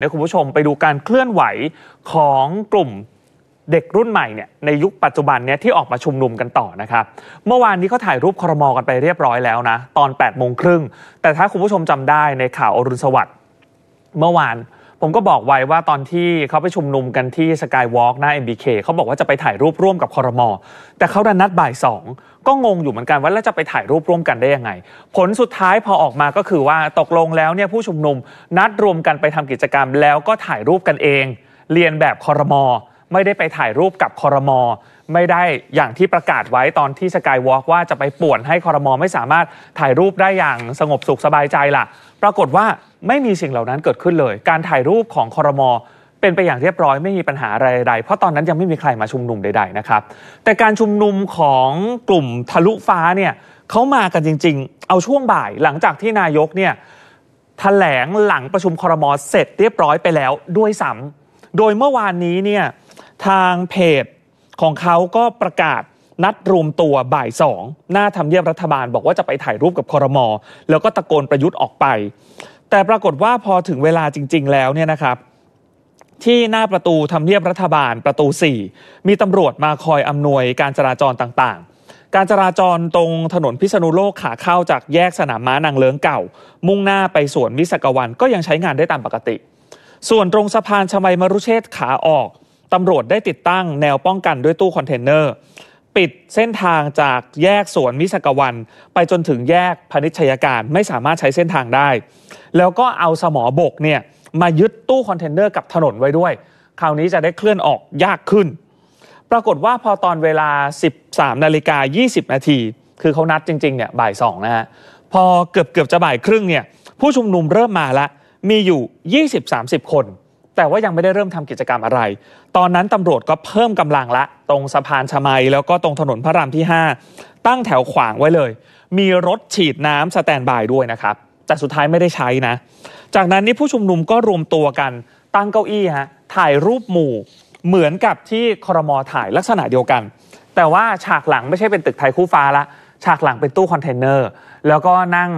นะคุณผู้ชมไปดูการเคลื่อนไหวของกลุ่มเด็กรุ่นใหม่เนี่ยในยุคปัจจุบันเนี่ยที่ออกมาชุมนุมกันต่อนะครับเมื่อวานนี้เขาถ่ายรูปครมอกันไปเรียบร้อยแล้วนะตอน8ปดโมงครึ่งแต่ถ้าคุณผู้ชมจำได้ในข่าวอรุณสวัสดิ์เมื่อวานผมก็บอกไว้ว่าตอนที่เขาไปชุมนุมกันที่สกายวอล์กหน้า MBK เขาบอกว่าจะไปถ่ายรูปร่วมกับคอรมอแต่เขาดันนัดบ่ายสองก็งงอยู่เหมือนกันว่าแล้วจะไปถ่ายรูปร่วมกันได้ยังไง ผลสุดท้ายพอออกมาก็คือว่าตกลงแล้วเนี่ยผู้ชุมนุม นัดรวมกันไปทำกิจกรรม แล้วก็ถ่ายรูปกันเอง เรียนแบบคอรมอไม่ได้ไปถ่ายรูปกับคอรมอไม่ได้อย่างที่ประกาศไว้ตอนที่สกายวอล์กว่าจะไปป่วนให้คอรมอไม่สามารถถ่ายรูปได้อย่างสงบสุขสบายใจล่ะ ปรากฏว่าไม่มีสิ่งเหล่านั้นเกิดขึ้นเลย การถ่ายรูปของคอรมอเป็นไปอย่างเรียบร้อยไม่มีปัญหาอะไรใด เพราะตอนนั้นยังไม่มีใครมาชุมนุมใดๆนะครับ แต่การชุมนุมของกลุ่มทะลุฟ้าเนี่ยเขามากันจริง ๆ เอาช่วงบ่ายหลังจากที่นายกเนี่ยถแถลงหลังประชุมคอรมอเสร็จเรียบร้อยไปแล้วด้วยซ้ำโดยเมื่อวานนี้เนี่ยทางเพจของเขาก็ประกาศนัดรวมตัวบ่ายสองหน้าทำเนียบรัฐบาลบอกว่าจะไปถ่ายรูปกับคอรมอแล้วก็ตะโกนประยุทธ์ออกไป แต่ปรากฏว่าพอถึงเวลาจริง ๆ แล้วเนี่ยนะครับ ที่หน้าประตูทำเนียบรัฐบาลประตู 4 มีตำรวจมาคอยอำนวยการจราจรต่างๆ การจราจรตรงถนนพิษณุโลกขาเข้าจากแยกสนามม้านางเลิงเก่า มุ่งหน้าไปสวนวิศกวันก็ยังใช้งานได้ตามปกติ ส่วนตรงสะพานชมัยมรุเชษขาออกตำรวจได้ติดตั้งแนวป้องกันด้วยตู้คอนเทนเนอร์ ปิดเส้นทางจากแยกสวนมิสกวันไปจนถึงแยกพนิชยการไม่สามารถใช้เส้นทางได้ แล้วก็เอาสมอบกเนี่ยมายึดตู้คอนเทนเนอร์กับถนนไว้ด้วย คราวนี้จะได้เคลื่อนออกยากขึ้น ปรากฏว่าพอตอนเวลา 13นาฬิกา20 นาที คือเขานัดจริงๆเนี่ยบ่าย2นะฮะพอเกือบเกือบจะบ่ายครึ่งเนี่ย ผู้ชุมนุมเริ่มมาละมีอยู่20-30 คนแต่ว่ายังไม่ได้เริ่มทำกิจกรรมอะไร ตอนนั้นตำรวจก็เพิ่มกำลังละ ตรงสะพานชมัยแล้วก็ตรงถนนพระรามที่ 5 ตั้งแถวขวางไว้เลย มีรถฉีดน้ำสแตนบายด้วยนะครับ แต่สุดท้ายไม่ได้ใช้นะ จากนั้นนี่ผู้ชุมนุมก็รวมตัวกันตั้งเก้าอี้ฮะถ่ายรูปหมู่เหมือนกับที่ครมอถ่ายลักษณะเดียวกัน แต่ว่าฉากหลังไม่ใช่เป็นตึกไทยคู่ฟ้าละฉากหลังเป็นตู้คอนเทนเนอร์แล้วก็นั่ง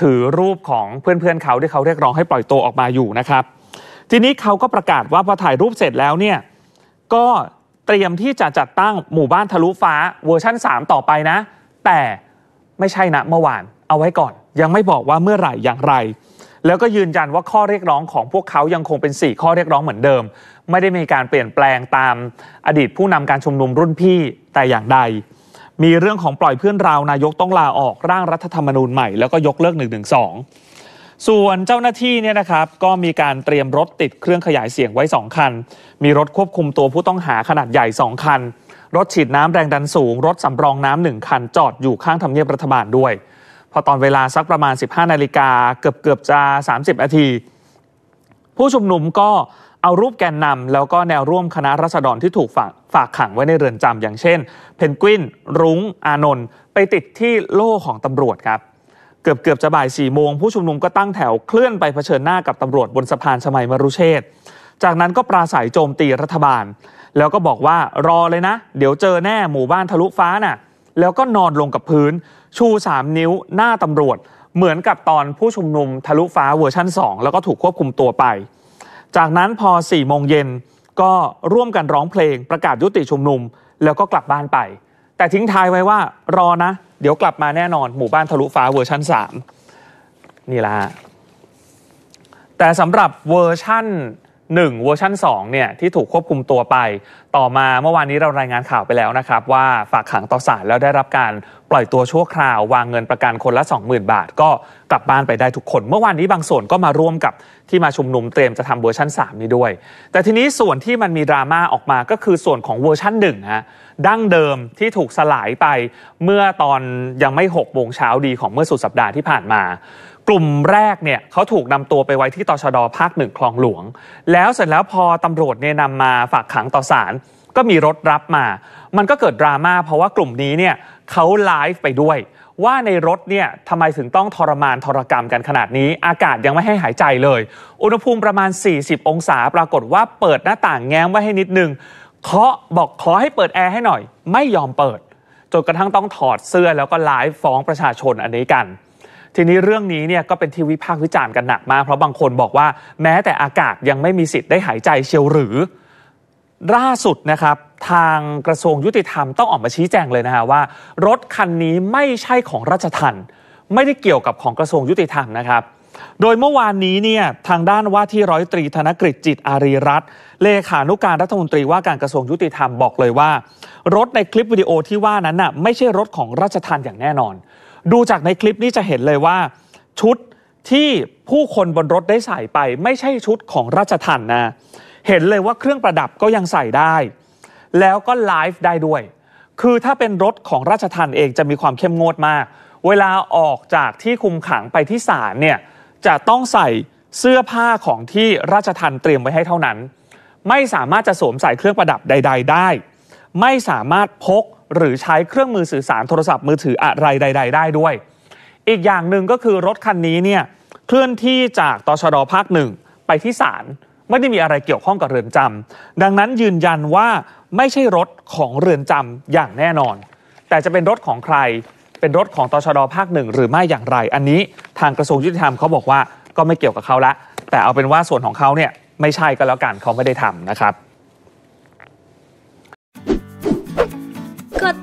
ถือรูปของเพื่อนๆเเขาที่เขาเรียกร้องให้ปล่อยตัวออกมาอยู่นะครับทีนี้เขาก็ประกาศว่าพอถ่ายรูปเสร็จแล้วเนี่ยก็เตรียมที่จะจัดตั้งหมู่บ้านทะลุฟ้าเวอร์ชั่น 3 ต่อไปนะ แต่ไม่ใช่นะ เมื่อวานเอาไว้ก่อน ยังไม่บอกว่าเมื่อไหร่อย่างไร แล้วก็ยืนยันว่าข้อเรียกร้องของพวกเขายังคงเป็น 4 ข้อเรียกร้องเหมือนเดิม ไม่ได้มีการเปลี่ยนแปลงตามอดีตผู้นำการชุมนุมรุ่นพี่แต่อย่างใด มีเรื่องของปล่อยเพื่อนเรานายกต้องลาออกร่างรัฐธรรมนูญใหม่แล้วก็ยกเลิก1นึส่วนเจ้าหน้าที่เนี่ยนะครับก็มีการเตรียมรถติดเครื่องขยายเสียงไว้ 2 คัน มีรถควบคุมตัวผู้ต้องหาขนาดใหญ่ 2 คัน รถฉีดน้ำแรงดันสูง รถสำรองน้ำหนึ่งคันจอดอยู่ข้างทำเนียบรัฐบาลด้วย พอตอนเวลาสักประมาณ 15นาฬิกาเกือบเกือบจะ30นาที ผู้ชุมนุมก็เอารูปแกนนำแล้วก็แนวร่วมคณะรัษฎรที่ถูกฝากฝากขังไว้ในเรือนจำอย่างเช่น เพนกวินรุ้ง อานนท์ไปติดที่โล่ของตำรวจครับเกือบเกือบจะบ่าย4ี่โมงผู้ชุมนุมก็ตั้งแถวเคลื่อนไปเผชิญหน้ากับตำรวจบนสะพานชมัยมรุเชษจากนั้นก็ปราศัยโจมตีรัฐบาล แล้วก็บอกว่ารอเลยนะ เดี๋ยวเจอแน่หมู่บ้านทะลุฟ้าน่ะแล้วก็นอนลงกับพื้นชู3นิ้วหน้าตำรวจ เหมือนกับตอนผู้ชุมนุมทะลุฟ้าเวอร์ชั่น 2 แล้วก็ถูกควบคุมตัวไป จากนั้นพอ4ี่โมงเย็นก็ร่วมกันร้องเพลงประกาศยุติชุมนุม แล้วก็กลับบ้านไป แต่ทิ้งท้ายไว้ว่ารอนะเดี๋ยวกลับมาแน่นอน หมู่บ้านทะลุฟ้าเวอร์ชัน 3 นี่ละแต่สำหรับเวอร์ชั่น1เวอร์ชัน2เนี่ยที่ถูกควบคุมตัวไปต่อมาเมื่อวานนี้เรารายงานข่าวไปแล้วนะครับ ว่าฝากขังต่อศาลแล้วได้รับการปล่อยตัวชั่วคราว วางเงินประกันคนละ20,000บาทก็กลับบ้านไปได้ทุกคน เมื่อวานนี้บางส่วนก็มาร่วมกับที่มาชุมนุมเตรียมจะทำเวอร์ชัน3นี้ด้วย แต่ทีนี้ส่วนที่มันมีดราม่าออกมาก็คือส่วนของเวอร์ชัน1ฮะดั้งเดิมที่ถูกสลายไปเมื่อตอนยังไม่6โมงเช้าดีของเมื่อสุดสัปดาห์ที่ผ่านมากลุ่มแรกเนี่ยเขาถูกนำตัวไปไว้ที่ตชดภาคหนึ่งคลองหลวง แล้วเสร็จแล้วพอตำรวจเนี่ยนำมาฝากขังต่อศาลก็มีรถรับมา มันก็เกิดดราม่าเพราะว่ากลุ่มนี้เนี่ยเขาไลฟ์ไปด้วย ว่าในรถเนี่ยทำไมถึงต้องทรมานทรกรรมกันขนาดนี้อากาศยังไม่ให้หายใจเลย อุณหภูมิประมาณ 40 องศาปรากฏว่าเปิดหน้าต่างแง้มไว้ให้นิดนึงเคาะบอกขอให้เปิดแอร์ให้หน่อย ไม่ยอมเปิดจนกระทั่งต้องถอดเสื้อแล้วก็ไลฟ์ฟ้องประชาชนอันนี้กันทีนี้เรื่องนี้เนี่ยก็เป็นที่วิพากษ์วิจารณ์กันหนักมาก เพราะบางคนบอกว่าแม้แต่อากาศยังไม่มีสิทธิ์ได้หายใจเชียวหรือล่าสุดนะครับทางกระทรวงยุติธรรมต้องออกมาชี้แจงเลยนะฮะว่า รถคันนี้ไม่ใช่ของราชทันไม่ได้เกี่ยวกับของกระทรวงยุติธรรมนะครับ โดยเมื่อวานนี้เนี่ยทางด้านว่าที่ร้อยตรีธนกฤษจิตอารีรัตเลขานุการรัฐมนตรีว่าการกระทรวงยุติธรรมบอกเลยว่า รถในคลิปวิดีโอที่ว่านั้นน่ะไม่ใช่รถของราชทันอย่างแน่นอนดูจากในคลิปนี้จะเห็นเลยว่า ชุดที่ผู้คนบนรถได้ใส่ไป ไม่ใช่ชุดของราชทันนะ เห็นเลยว่าเครื่องประดับก็ยังใส่ได้ แล้วก็ไลฟ์ได้ด้วย คือถ้าเป็นรถของราชทันเองจะมีความเข้มงวดมาก เวลาออกจากที่คุมขังไปที่ศาลเนี่ยจะต้องใส่เสื้อผ้าของที่ราชทันเตรียมไว้ให้เท่านั้น ไม่สามารถจะสวมใส่เครื่องประดับใด ๆได้ ไม่สามารถพกหรือใช้เครื่องมือสื่อสารโทรศัพท์มือถืออะไรใด ๆ ได้ด้วย อีกอย่างหนึ่งก็คือรถคันนี้เนี่ยเคลื่อนที่จากตชดภาคหนึ่งไปที่ศาลไม่ได้มีอะไรเกี่ยวข้องกับเรือนจำ ดังนั้นยืนยันว่าไม่ใช่รถของเรือนจำอย่างแน่นอน แต่จะเป็นรถของใครเป็นรถของตชดภาคหนึ่งหรือไม่อย่างไร อันนี้ทางกระทรวงยุติธรรมเขาบอกว่า ก็ไม่เกี่ยวกับเขาละแต่เอาเป็นว่าส่วนของเขาเนี่ยไม่ใช่ก็แล้วกันเขาไม่ได้ทำนะครับ